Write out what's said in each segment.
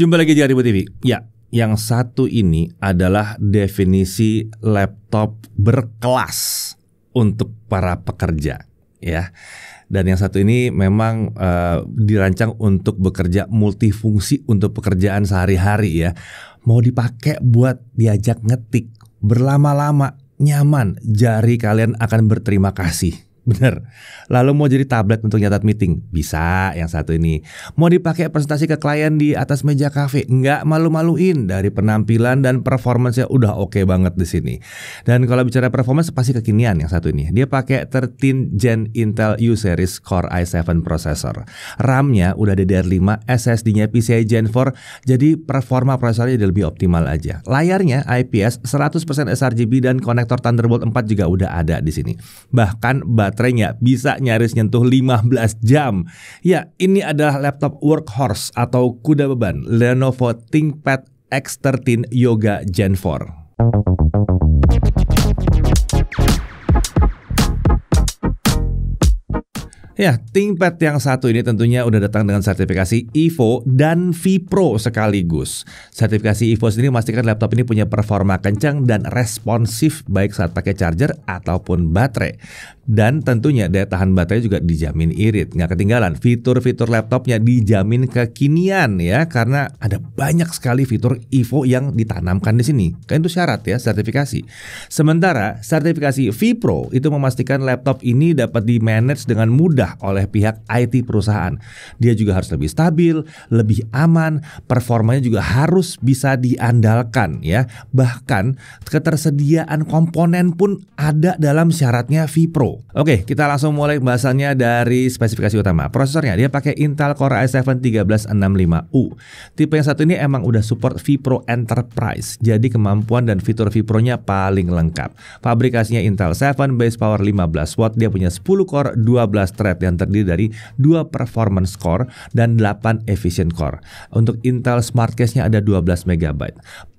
Jumpa lagi di Haribu TV. Ya, yang satu ini adalah definisi laptop berkelas untuk para pekerja, ya. Dan yang satu ini memang uh, dirancang untuk bekerja multifungsi untuk pekerjaan sehari-hari ya. Mau dipakai buat diajak ngetik berlama-lama, nyaman, jari kalian akan berterima kasih. Bener. Lalu mau jadi tablet untuk nyatat meeting? Bisa yang satu ini. Mau dipakai presentasi ke klien di atas meja kafe? Nggak malu-maluin dari penampilan dan performance udah oke okay banget di sini. Dan kalau bicara performance pasti kekinian yang satu ini. Dia pakai 13 Gen Intel U-Series Core i7 processor. RAM-nya udah DDR5, SSD-nya PCIe Gen 4, jadi performa prosesornya jadi lebih optimal aja. Layarnya IPS 100% sRGB dan konektor Thunderbolt 4 juga udah ada di sini. Bahkan baterainya bisa nyaris nyentuh 15 jam. Ya, ini adalah laptop workhorse atau kuda beban Lenovo ThinkPad X13 Yoga Gen 4. Ya, ThinkPad yang satu ini tentunya udah datang dengan sertifikasi EVO dan VPro sekaligus. Sertifikasi EVO sendiri memastikan laptop ini punya performa kencang dan responsif baik saat pakai charger ataupun baterai. Dan tentunya daya tahan baterai juga dijamin irit. Nggak ketinggalan, fitur-fitur laptopnya dijamin kekinian ya, karena ada banyak sekali fitur Evo yang ditanamkan di sini. Kan itu syarat ya, sertifikasi. Sementara, sertifikasi VPro itu memastikan laptop ini dapat di-manage dengan mudah oleh pihak IT perusahaan. Dia juga harus lebih stabil, lebih aman, performanya juga harus bisa diandalkan ya. Bahkan, ketersediaan komponen pun ada dalam syaratnya VPro. Oke, kita langsung mulai pembahasannya dari spesifikasi utama. Prosesornya dia pakai Intel Core i7 1365U. Tipe yang satu ini emang udah support vPro Enterprise. Jadi kemampuan dan fitur vPro-nya paling lengkap. Fabrikasinya Intel 7 base power 15 watt, dia punya 10 core, 12 thread yang terdiri dari 2 performance core dan 8 efficient core. Untuk Intel Smart Case-nya ada 12 MB.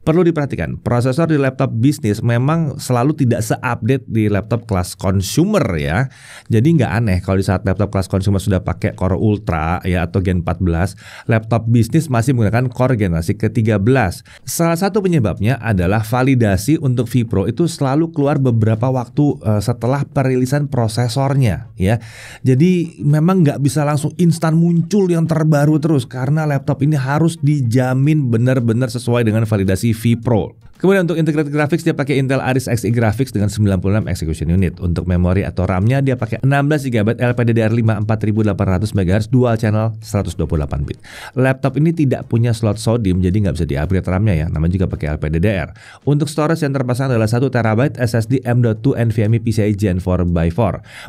Perlu diperhatikan, prosesor di laptop bisnis memang selalu tidak seupdate di laptop kelas consumer ya. Jadi nggak aneh kalau di saat laptop kelas consumer sudah pakai Core Ultra ya atau Gen 14, laptop bisnis masih menggunakan Core generasi ke-13. Salah satu penyebabnya adalah validasi untuk vPro itu selalu keluar beberapa waktu eh, setelah perilisan prosesornya ya. Jadi memang nggak bisa langsung instan muncul yang terbaru terus karena laptop ini harus dijamin benar-benar sesuai dengan validasi TV Pro. Kemudian untuk integrated graphics dia pakai Intel Iris Xe Graphics dengan 96 execution unit. Untuk memori atau RAM-nya dia pakai 16 GB LPDDR5 4800 MHz dual channel 128 bit. Laptop ini tidak punya slot SODIMM jadi nggak bisa di-upgrade RAM-nya ya, namanya juga pakai LPDDR. Untuk storage yang terpasang adalah 1 TB SSD M.2 NVMe PCIe Gen 4x4.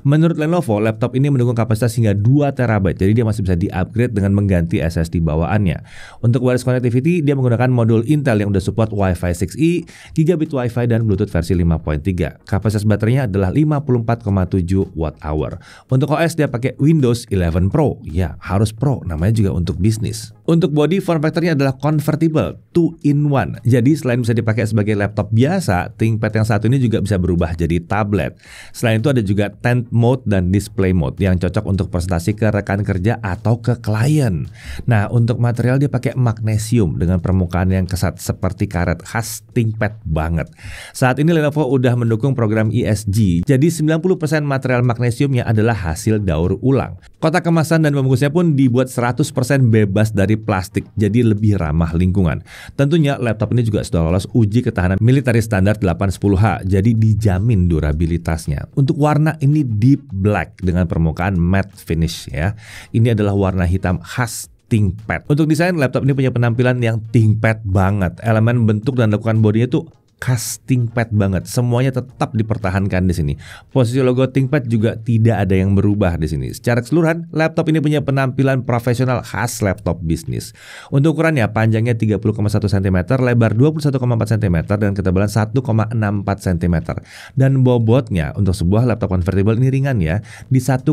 Menurut Lenovo, laptop ini mendukung kapasitas hingga 2 TB, jadi dia masih bisa di-upgrade dengan mengganti SSD bawaannya. Untuk wireless connectivity, dia menggunakan modul Intel yang sudah support Wi-Fi 6 LTE, gigabit WiFi dan Bluetooth versi 5.3. Kapasitas baterainya adalah 54,7 watt hour. Untuk OS dia pakai Windows 11 Pro. Ya, harus Pro namanya juga untuk bisnis. Untuk body form factornya adalah convertible, 2 in 1. Jadi selain bisa dipakai sebagai laptop biasa, ThinkPad yang satu ini juga bisa berubah jadi tablet. Selain itu ada juga tent mode dan display mode yang cocok untuk presentasi ke rekan kerja atau ke klien. Nah, untuk material dia pakai magnesium dengan permukaan yang kesat seperti karet khas tingkat banget. Saat ini Lenovo udah mendukung program ESG, jadi 90% material magnesiumnya adalah hasil daur ulang. Kotak kemasan dan pembungkusnya pun dibuat 100% bebas dari plastik, jadi lebih ramah lingkungan. Tentunya laptop ini juga sudah lolos uji ketahanan militer standar 810H, jadi dijamin durabilitasnya. Untuk warna ini deep black dengan permukaan matte finish ya. Ini adalah warna hitam khas ThinkPad. Untuk desain, laptop ini punya penampilan yang ThinkPad banget. Elemen bentuk dan lekukan bodinya tuh casting pad banget. Semuanya tetap dipertahankan di sini. Posisi logo ThinkPad juga tidak ada yang berubah di sini. Secara keseluruhan, laptop ini punya penampilan profesional khas laptop bisnis. Untuk ukurannya, panjangnya 30,1 cm, lebar 21,4 cm, dan ketebalan 1,64 cm. Dan bobotnya untuk sebuah laptop convertible ini ringan ya, di 1,25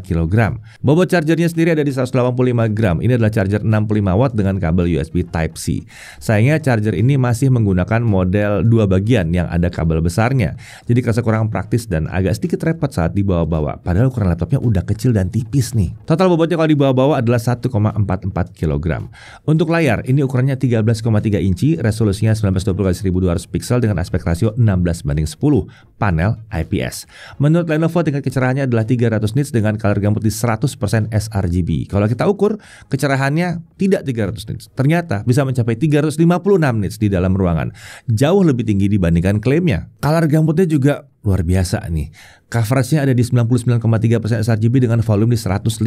kg. Bobot chargernya sendiri ada di 185 gram. Ini adalah charger 65 watt dengan kabel USB Type-C. Sayangnya charger ini masih menggunakan mode model dua bagian yang ada kabel besarnya. Jadi kerasa kurang praktis dan agak sedikit repot saat dibawa-bawa. Padahal ukuran laptopnya udah kecil dan tipis nih. Total bobotnya kalau dibawa-bawa adalah 1,44 kg. Untuk layar, ini ukurannya 13,3 inci, resolusinya 1920x1200 pixel dengan aspek rasio 16 banding 10, panel IPS. Menurut Lenovo, tingkat kecerahannya adalah 300 nits dengan color gamut di 100% sRGB. Kalau kita ukur, kecerahannya tidak 300 nits. Ternyata bisa mencapai 356 nits di dalam ruangan jauh lebih tinggi dibandingkan klaimnya. Color gambutnya juga luar biasa nih. Coveragenya ada di 99,3% sRGB dengan volume di 105%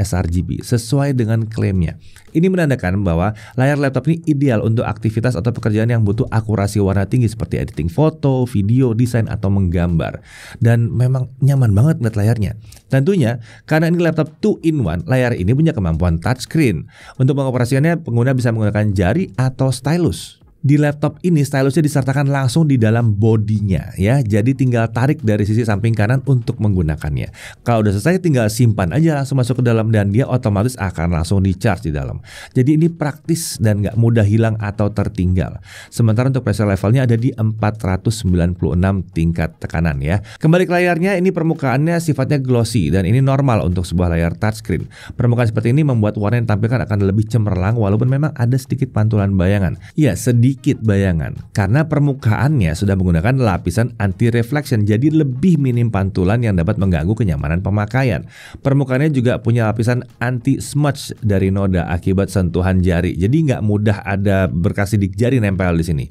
sRGB sesuai dengan klaimnya. Ini menandakan bahwa layar laptop ini ideal untuk aktivitas atau pekerjaan yang butuh akurasi warna tinggi seperti editing foto, video, desain atau menggambar. Dan memang nyaman banget melihat layarnya. Tentunya karena ini laptop 2 in 1, layar ini punya kemampuan touchscreen. Untuk pengoperasiannya pengguna bisa menggunakan jari atau stylus. Di laptop ini stylusnya disertakan langsung di dalam bodinya ya. Jadi tinggal tarik dari sisi samping kanan untuk menggunakannya. Kalau udah selesai tinggal simpan aja langsung masuk ke dalam dan dia otomatis akan langsung di charge di dalam. Jadi ini praktis dan nggak mudah hilang atau tertinggal. Sementara untuk pressure levelnya ada di 496 tingkat tekanan ya. Kembali ke layarnya ini permukaannya sifatnya glossy dan ini normal untuk sebuah layar touchscreen. Permukaan seperti ini membuat warna yang tampilkan akan lebih cemerlang walaupun memang ada sedikit pantulan bayangan. Ya sedih sedikit bayangan karena permukaannya sudah menggunakan lapisan anti reflection jadi lebih minim pantulan yang dapat mengganggu kenyamanan pemakaian. Permukaannya juga punya lapisan anti smudge dari noda akibat sentuhan jari. Jadi nggak mudah ada berkas sidik jari nempel di sini.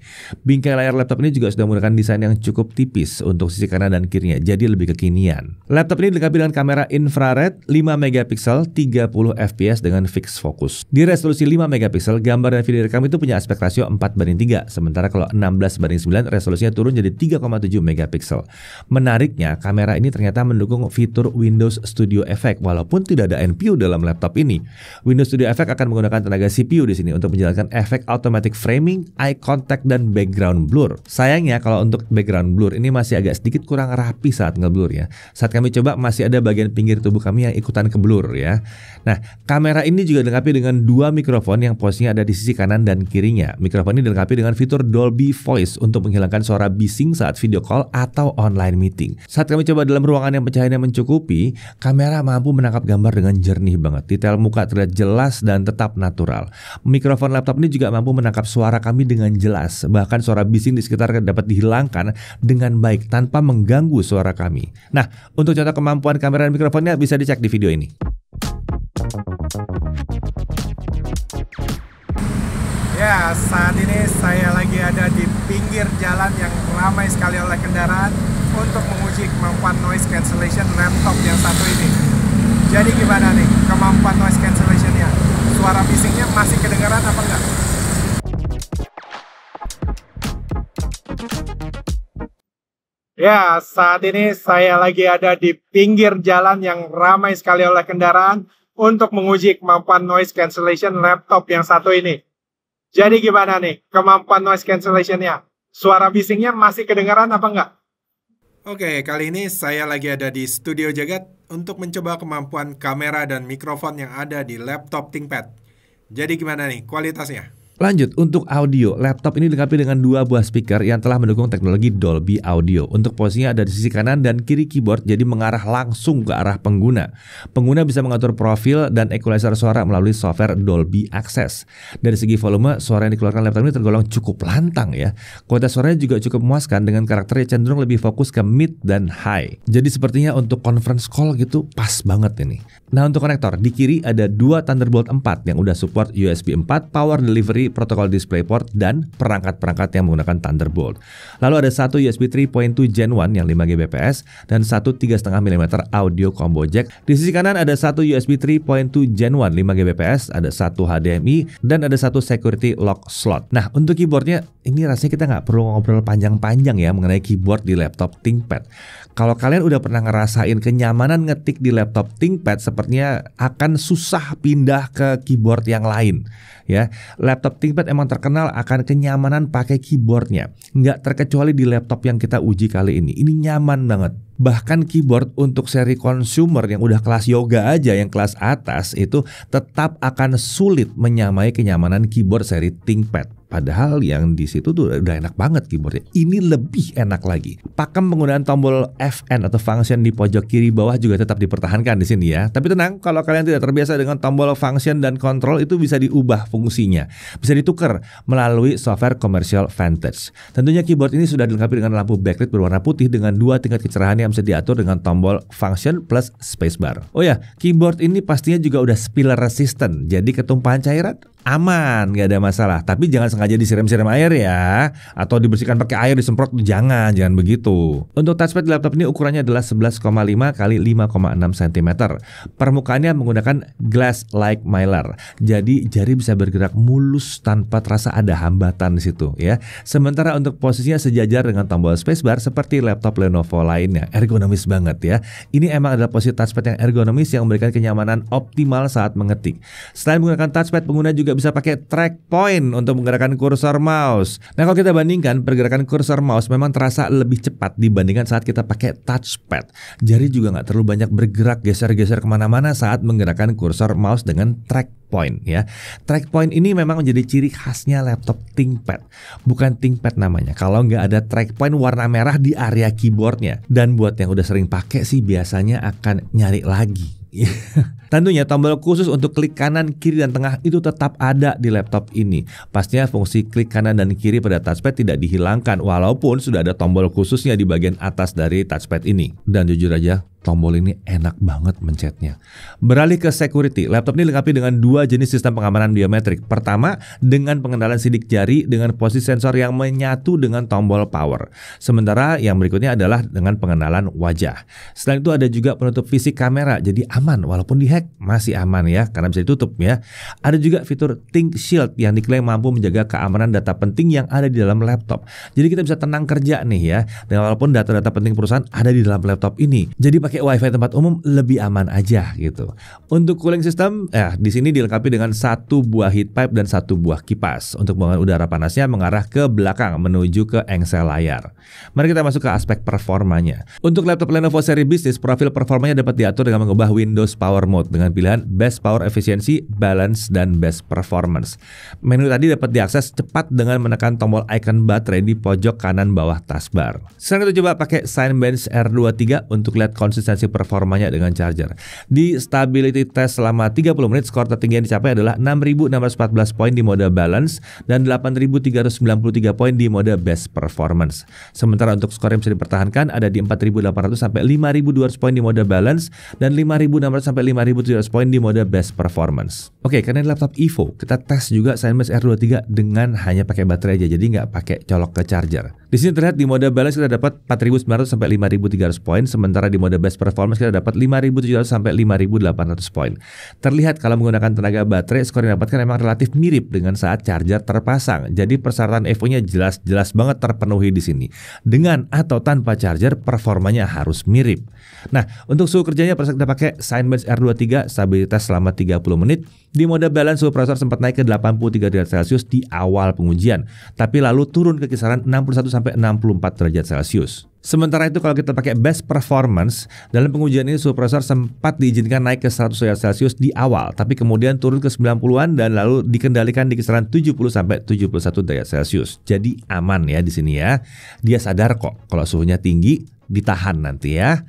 Bingkai layar laptop ini juga sudah menggunakan desain yang cukup tipis untuk sisi kanan dan kirinya. Jadi lebih kekinian. Laptop ini dilengkapi dengan kamera infrared 5 megapiksel 30 fps dengan fix focus. Di resolusi 5 megapiksel gambar dan video rekam itu punya aspek rasio 4 banding banding 3. Sementara kalau 16 banding 9 resolusinya turun jadi 3,7 megapiksel. Menariknya, kamera ini ternyata mendukung fitur Windows Studio Effect walaupun tidak ada NPU dalam laptop ini. Windows Studio Effect akan menggunakan tenaga CPU di sini untuk menjalankan efek automatic framing, eye contact dan background blur. Sayangnya kalau untuk background blur ini masih agak sedikit kurang rapi saat ngeblur ya. Saat kami coba masih ada bagian pinggir tubuh kami yang ikutan keblur ya. Nah, kamera ini juga dilengkapi dengan dua mikrofon yang posisinya ada di sisi kanan dan kirinya. Mikrofon ini dilengkapi dengan fitur Dolby Voice untuk menghilangkan suara bising saat video call atau online meeting. Saat kami coba dalam ruangan yang pencahayaannya mencukupi, kamera mampu menangkap gambar dengan jernih banget. Detail muka terlihat jelas dan tetap natural. Mikrofon laptop ini juga mampu menangkap suara kami dengan jelas. Bahkan suara bising di sekitar dapat dihilangkan dengan baik tanpa mengganggu suara kami. Nah, untuk contoh kemampuan kamera dan mikrofonnya bisa dicek di video ini. Ya, saat ini saya lagi ada di pinggir jalan yang ramai sekali oleh kendaraan untuk menguji kemampuan noise cancellation laptop yang satu ini. Jadi gimana nih kemampuan noise cancellationnya? Suara bisingnya masih kedengaran apa enggak? Ya, saat ini saya lagi ada di pinggir jalan yang ramai sekali oleh kendaraan untuk menguji kemampuan noise cancellation laptop yang satu ini. Jadi gimana nih kemampuan noise cancellationnya? Suara bisingnya masih kedengaran apa enggak? Oke, kali ini saya lagi ada di Studio Jagat untuk mencoba kemampuan kamera dan mikrofon yang ada di laptop ThinkPad. Jadi gimana nih kualitasnya? Lanjut, untuk audio, laptop ini dilengkapi dengan dua buah speaker yang telah mendukung teknologi Dolby Audio. Untuk posisinya ada di sisi kanan dan kiri keyboard, jadi mengarah langsung ke arah pengguna. Pengguna bisa mengatur profil dan equalizer suara melalui software Dolby Access. Dari segi volume, suara yang dikeluarkan laptop ini tergolong cukup lantang ya. Kualitas suaranya juga cukup memuaskan dengan karakternya cenderung lebih fokus ke mid dan high. Jadi sepertinya untuk conference call gitu pas banget ini. Nah untuk konektor, di kiri ada dua Thunderbolt 4 yang udah support USB 4, power delivery protokol DisplayPort dan perangkat-perangkat yang menggunakan Thunderbolt. Lalu ada satu USB 3.2 Gen 1 yang 5 Gbps dan satu 3,5 mm audio combo jack. Di sisi kanan ada satu USB 3.2 Gen 1 5 Gbps, ada satu HDMI dan ada satu security lock slot. Nah, untuk keyboardnya ini rasanya kita nggak perlu ngobrol panjang-panjang ya mengenai keyboard di laptop ThinkPad. Kalau kalian udah pernah ngerasain kenyamanan ngetik di laptop ThinkPad sepertinya akan susah pindah ke keyboard yang lain ya. Laptop ThinkPad emang terkenal akan kenyamanan pakai keyboardnya. Nggak terkecuali di laptop yang kita uji kali ini. Ini nyaman banget. Bahkan keyboard untuk seri consumer yang udah kelas yoga aja, yang kelas atas itu tetap akan sulit menyamai kenyamanan keyboard seri ThinkPad. Padahal yang di situ tuh udah enak banget keyboardnya. Ini lebih enak lagi. Pakem penggunaan tombol FN atau function di pojok kiri bawah juga tetap dipertahankan di sini ya. Tapi tenang, kalau kalian tidak terbiasa dengan tombol function dan control itu bisa diubah fungsinya. Bisa ditukar melalui software commercial Vantage. Tentunya keyboard ini sudah dilengkapi dengan lampu backlight berwarna putih dengan dua tingkat kecerahan yang bisa diatur dengan tombol function plus spacebar. Oh ya, keyboard ini pastinya juga udah spiller resistant. Jadi ketumpahan cairan aman, nggak ada masalah. Tapi jangan sengaja disiram-siram air ya, atau dibersihkan pakai air disemprot, jangan, jangan begitu. Untuk touchpad di laptop ini ukurannya adalah 11,5 kali 5,6 cm. Permukaannya menggunakan glass like mylar. Jadi jari bisa bergerak mulus tanpa terasa ada hambatan di situ ya. Sementara untuk posisinya sejajar dengan tombol spacebar seperti laptop Lenovo lainnya. Ergonomis banget ya. Ini emang adalah posisi touchpad yang ergonomis yang memberikan kenyamanan optimal saat mengetik. Selain menggunakan touchpad, pengguna juga bisa pakai track point untuk menggerakkan kursor mouse. Nah, kalau kita bandingkan pergerakan kursor mouse memang terasa lebih cepat dibandingkan saat kita pakai touchpad. Jari juga nggak terlalu banyak bergerak geser-geser kemana-mana saat menggerakkan kursor mouse dengan track point ya. Track point ini memang menjadi ciri khasnya laptop ThinkPad. Bukan ThinkPad namanya. Kalau nggak ada track point warna merah di area keyboardnya. Dan buat yang udah sering pakai sih biasanya akan nyari lagi Iya. Tentunya tombol khusus untuk klik kanan, kiri, dan tengah itu tetap ada di laptop ini. Pastinya fungsi klik kanan dan kiri pada touchpad tidak dihilangkan walaupun sudah ada tombol khususnya di bagian atas dari touchpad ini. Dan jujur aja, tombol ini enak banget mencetnya. Beralih ke security, laptop ini dilengkapi dengan dua jenis sistem pengamanan biometrik. Pertama, dengan pengendalian sidik jari dengan posisi sensor yang menyatu dengan tombol power. Sementara yang berikutnya adalah dengan pengenalan wajah. Selain itu ada juga penutup fisik kamera, jadi aman walaupun dihack masih aman ya karena bisa ditutup ya. Ada juga fitur Think Shield yang diklaim mampu menjaga keamanan data penting yang ada di dalam laptop. Jadi kita bisa tenang kerja nih ya. Dan walaupun data-data penting perusahaan ada di dalam laptop ini. Jadi pakai pakai WiFi tempat umum lebih aman aja gitu. Untuk cooling system, eh, di sini dilengkapi dengan satu buah heat pipe dan satu buah kipas untuk buangan udara panasnya mengarah ke belakang menuju ke engsel layar. Mari kita masuk ke aspek performanya. Untuk laptop Lenovo seri bisnis, profil performanya dapat diatur dengan mengubah Windows Power Mode dengan pilihan Best Power Efficiency, Balance, dan Best Performance. Menu tadi dapat diakses cepat dengan menekan tombol icon baterai di pojok kanan bawah taskbar. Sekarang kita coba pakai Signbench R23 untuk lihat konsistensi konsistensi performanya dengan charger. Di stability test selama 30 menit skor tertinggi yang dicapai adalah 6.614 poin di mode balance dan 8.393 poin di mode best performance. Sementara untuk skor yang bisa dipertahankan ada di 4.800 sampai 5.200 poin di mode balance dan 5.600 sampai 5.700 poin di mode best performance. Oke, karena ini laptop Evo, kita tes juga Siemens R23 dengan hanya pakai baterai aja, jadi nggak pakai colok ke charger. Di sini terlihat di mode balance kita dapat 4.900 sampai 5.300 poin, sementara di mode best performance kita dapat 5.700 sampai 5.800 poin. Terlihat kalau menggunakan tenaga baterai, skor yang dapatkan memang relatif mirip dengan saat charger terpasang. Jadi persyaratan evo nya jelas-jelas banget terpenuhi di sini. Dengan atau tanpa charger, performanya harus mirip. Nah, untuk suhu kerjanya kita pakai Sinebench R23 stabilitas selama 30 menit. Di mode balance suhu prosesor sempat naik ke 83 derajat Celcius di awal pengujian, tapi lalu turun ke kisaran 61 sampai 64 derajat Celcius. Sementara itu kalau kita pakai best performance, dalam pengujian ini suhu prosesor sempat diizinkan naik ke 100 derajat Celcius di awal, tapi kemudian turun ke 90-an dan lalu dikendalikan di kisaran 70 sampai 71 derajat Celcius. Jadi aman ya di sini ya. Dia sadar kok kalau suhunya tinggi ditahan nanti ya.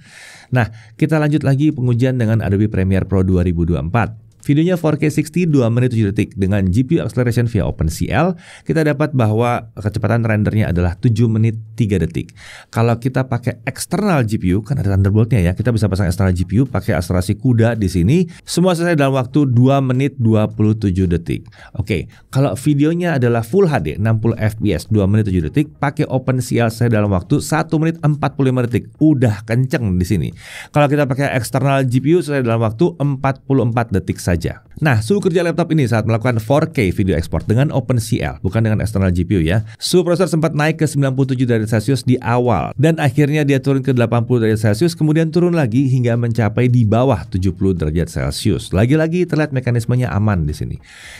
Nah, kita lanjut lagi pengujian dengan Adobe Premiere Pro 2024. Videonya 4K 60 2 menit 7 detik. Dengan GPU acceleration via OpenCL, kita dapat bahwa kecepatan rendernya adalah 7 menit 3 detik. Kalau kita pakai eksternal GPU, kan ada Thunderbolt-nya ya, kita bisa pasang eksternal GPU pakai akselerasi kuda di sini. Semua selesai dalam waktu 2 menit 27 detik. Oke, kalau videonya adalah full HD 60 fps 2 menit 7 detik, pakai OpenCL saya dalam waktu 1 menit 45 detik. Udah kenceng di sini. Kalau kita pakai eksternal GPU selesai dalam waktu 44 detik saja saja. Nah, suhu kerja laptop ini saat melakukan 4K video ekspor dengan OpenCL, bukan dengan external GPU ya. Suhu prosesor sempat naik ke 97 derajat Celsius di awal, dan akhirnya dia turun ke 80 derajat Celsius kemudian turun lagi hingga mencapai di bawah 70 derajat Celsius Lagi-lagi terlihat mekanismenya aman di sini.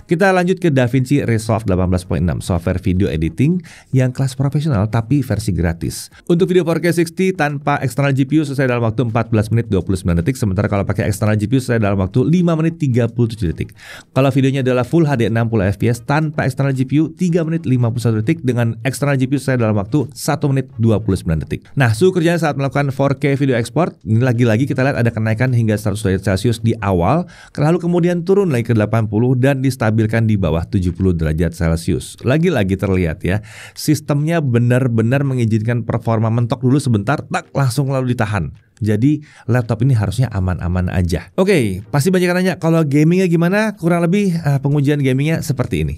Kita lanjut ke DaVinci Resolve 18.6, software video editing yang kelas profesional tapi versi gratis. Untuk video 4K 60 tanpa external GPU selesai dalam waktu 14 menit 29 detik, sementara kalau pakai external GPU selesai dalam waktu 5 menit 30 37 detik. Kalau videonya adalah full HD 60 fps tanpa external GPU 3 menit 51 detik dengan external GPU saya dalam waktu 1 menit 29 detik. Nah, suhu kerjanya saat melakukan 4K video export ini lagi-lagi kita lihat ada kenaikan hingga 100 derajat Celcius di awal, lalu kemudian turun lagi ke 80 dan distabilkan di bawah 70 derajat Celcius. Lagi-lagi terlihat ya, sistemnya benar-benar mengizinkan performa mentok dulu sebentar, tak langsung lalu ditahan. Jadi laptop ini harusnya aman-aman aja. Oke, okay, pasti banyak yang nanya kalau gamingnya gimana? Kurang lebih uh, pengujian gamingnya seperti ini.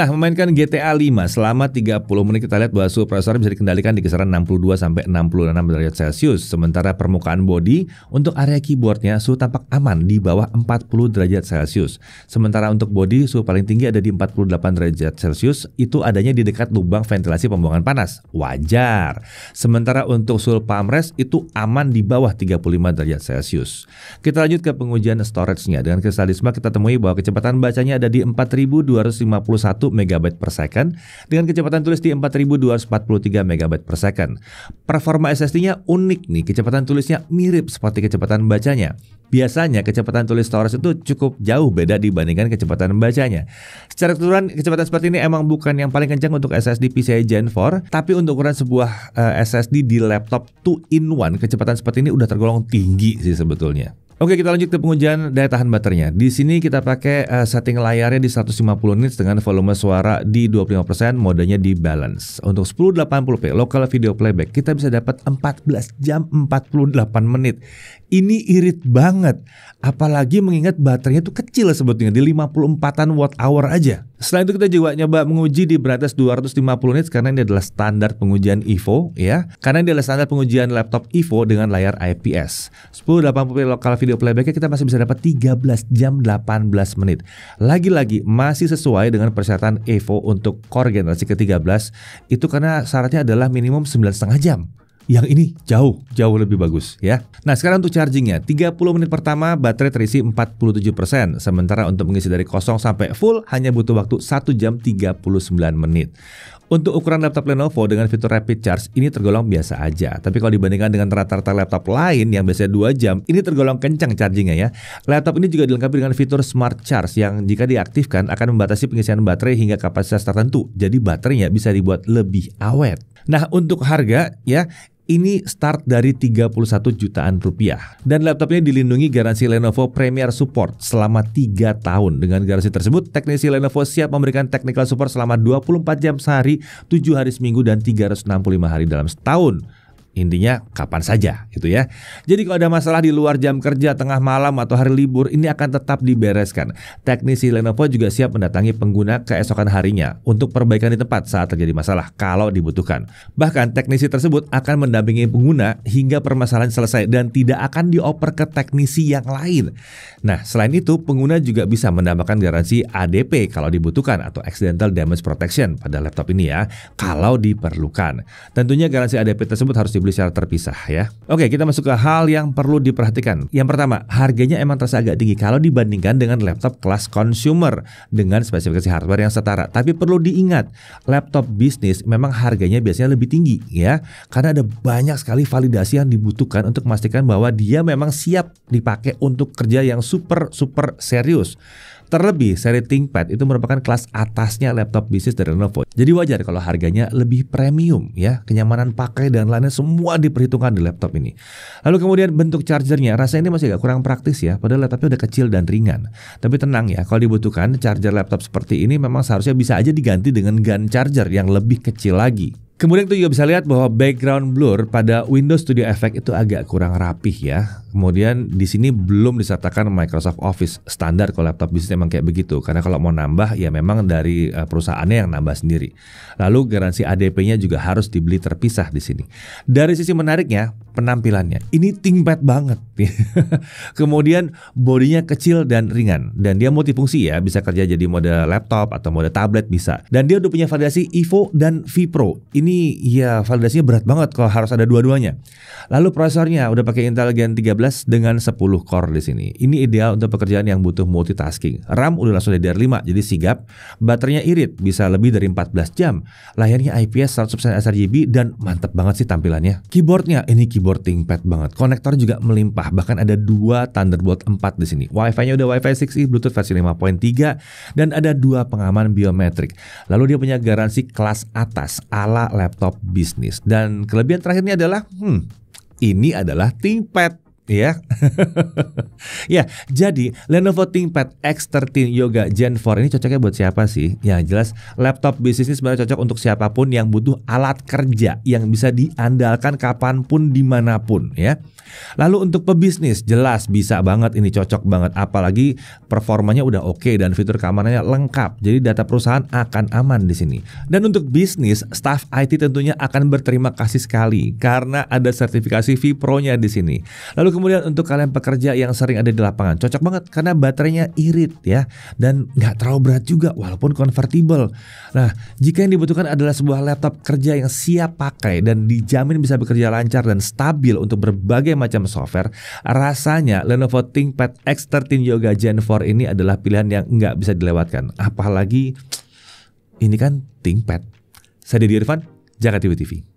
Nah, memainkan GTA 5 selama 30 menit kita lihat bahwa suhu prosesor bisa dikendalikan di kisaran 62 sampai 66 derajat Celcius, sementara permukaan body untuk area keyboardnya suhu tampak aman di bawah 40 derajat Celcius. Sementara untuk body suhu paling tinggi ada di 48 derajat Celcius, itu adanya di dekat lubang ventilasi pembuangan panas. Wajar. Sementara untuk suhu rest itu aman di bawah 35 derajat Celcius. Kita lanjut ke pengujian storage-nya. Dengan kristalisme kita temui bahwa kecepatan bacanya ada di 4251 per second dengan kecepatan tulis di 4243 per second. Performa SSD-nya unik nih, kecepatan tulisnya mirip seperti kecepatan bacanya. Biasanya kecepatan tulis storage itu cukup jauh beda dibandingkan kecepatan bacanya. Secara keseluruhan kecepatan seperti ini emang bukan yang paling kencang untuk SSD PCIe Gen 4, tapi untuk ukuran sebuah uh, eh, SSD di laptop 2 in 1 kecepatan seperti ini udah tergolong tinggi sih sebetulnya. Oke, kita lanjut ke pengujian daya tahan baterainya. Di sini kita pakai uh, setting layarnya di 150 nits dengan volume suara di 25%, modenya di balance. Untuk 1080p local video playback, kita bisa dapat 14 jam 48 menit ini irit banget. Apalagi mengingat baterainya tuh kecil sebetulnya di 54-an watt hour aja. Selain itu kita juga nyoba menguji di beratas 250 nits karena ini adalah standar pengujian EVO ya. Karena ini adalah standar pengujian laptop EVO dengan layar IPS. 1080p lokal video playbacknya kita masih bisa dapat 13 jam 18 menit. Lagi-lagi masih sesuai dengan persyaratan EVO untuk core generasi ke-13 itu karena syaratnya adalah minimum 9,5 jam. Yang ini jauh, jauh lebih bagus ya. Nah sekarang untuk chargingnya, 30 menit pertama baterai terisi 47%, sementara untuk mengisi dari kosong sampai full hanya butuh waktu 1 jam 39 menit. Untuk ukuran laptop Lenovo dengan fitur rapid charge ini tergolong biasa aja. Tapi kalau dibandingkan dengan rata-rata laptop lain yang biasanya 2 jam, ini tergolong kencang chargingnya ya. Laptop ini juga dilengkapi dengan fitur smart charge yang jika diaktifkan akan membatasi pengisian baterai hingga kapasitas tertentu. Jadi baterainya bisa dibuat lebih awet. Nah, untuk harga ya, ini start dari 31 jutaan rupiah. Dan laptopnya dilindungi garansi Lenovo Premier Support selama 3 tahun. Dengan garansi tersebut, teknisi Lenovo siap memberikan technical support selama 24 jam sehari, 7 hari seminggu, dan 365 hari dalam setahun. Intinya kapan saja gitu ya. Jadi kalau ada masalah di luar jam kerja, tengah malam atau hari libur, ini akan tetap dibereskan. Teknisi Lenovo juga siap mendatangi pengguna keesokan harinya untuk perbaikan di tempat saat terjadi masalah kalau dibutuhkan. Bahkan teknisi tersebut akan mendampingi pengguna hingga permasalahan selesai dan tidak akan dioper ke teknisi yang lain. Nah, selain itu pengguna juga bisa menambahkan garansi ADP kalau dibutuhkan atau accidental damage protection pada laptop ini ya, kalau diperlukan. Tentunya garansi ADP tersebut harus masih beli secara terpisah ya. Oke, kita masuk ke hal yang perlu diperhatikan. Yang pertama, harganya emang terasa agak tinggi kalau dibandingkan dengan laptop kelas consumer dengan spesifikasi hardware yang setara. Tapi perlu diingat, laptop bisnis memang harganya biasanya lebih tinggi ya, karena ada banyak sekali validasi yang dibutuhkan untuk memastikan bahwa dia memang siap dipakai untuk kerja yang super super serius. Terlebih, seri ThinkPad itu merupakan kelas atasnya laptop bisnis dari Lenovo. Jadi wajar kalau harganya lebih premium ya. Kenyamanan pakai dan lainnya semua diperhitungkan di laptop ini. Lalu kemudian bentuk chargernya, rasanya ini masih agak kurang praktis ya. Padahal laptopnya udah kecil dan ringan. Tapi tenang ya, kalau dibutuhkan charger laptop seperti ini memang seharusnya bisa aja diganti dengan gun charger yang lebih kecil lagi. Kemudian kita juga bisa lihat bahwa background blur pada Windows Studio Effect itu agak kurang rapih ya. Kemudian di sini belum disertakan Microsoft Office standar kalau laptop bisnis memang kayak begitu. Karena kalau mau nambah ya memang dari eh, perusahaannya yang nambah sendiri. Lalu garansi ADP-nya juga harus dibeli terpisah di sini. Dari sisi menariknya penampilannya ini ThinkPad banget. Kemudian bodinya kecil dan ringan dan dia multifungsi ya bisa kerja jadi mode laptop atau mode tablet bisa. Dan dia udah punya validasi Evo dan V Pro. Ini ya validasinya berat banget kalau harus ada dua-duanya. Lalu prosesornya udah pakai Intel Gen 13 12 dengan 10 core di sini. Ini ideal untuk pekerjaan yang butuh multitasking. RAM udah langsung DDR5, jadi sigap. Baterainya irit, bisa lebih dari 14 jam. Layarnya IPS 100% sRGB dan mantep banget sih tampilannya. Keyboardnya, ini keyboard ThinkPad banget. Konektor juga melimpah, bahkan ada dua Thunderbolt 4 di sini. Wi-Fi-nya udah Wi-Fi 6E, Bluetooth versi 5.3, dan ada dua pengaman biometrik. Lalu dia punya garansi kelas atas ala laptop bisnis. Dan kelebihan terakhirnya adalah, hmm, ini adalah ThinkPad ya. ya, jadi Lenovo ThinkPad X13 Yoga Gen 4 ini cocoknya buat siapa sih? Ya jelas laptop bisnis ini sebenarnya cocok untuk siapapun yang butuh alat kerja yang bisa diandalkan kapanpun dimanapun ya. Lalu untuk pebisnis jelas bisa banget ini cocok banget apalagi performanya udah oke okay dan fitur keamanannya lengkap. Jadi data perusahaan akan aman di sini. Dan untuk bisnis, staff IT tentunya akan berterima kasih sekali karena ada sertifikasi Vipro-nya di sini. Lalu kemudian untuk kalian pekerja yang sering ada di lapangan, cocok banget karena baterainya irit ya dan nggak terlalu berat juga walaupun convertible. Nah, jika yang dibutuhkan adalah sebuah laptop kerja yang siap pakai dan dijamin bisa bekerja lancar dan stabil untuk berbagai macam software, rasanya Lenovo ThinkPad X13 Yoga Gen 4 ini adalah pilihan yang nggak bisa dilewatkan. Apalagi ini kan ThinkPad. Saya Dedi Irfan, Jakarta TV.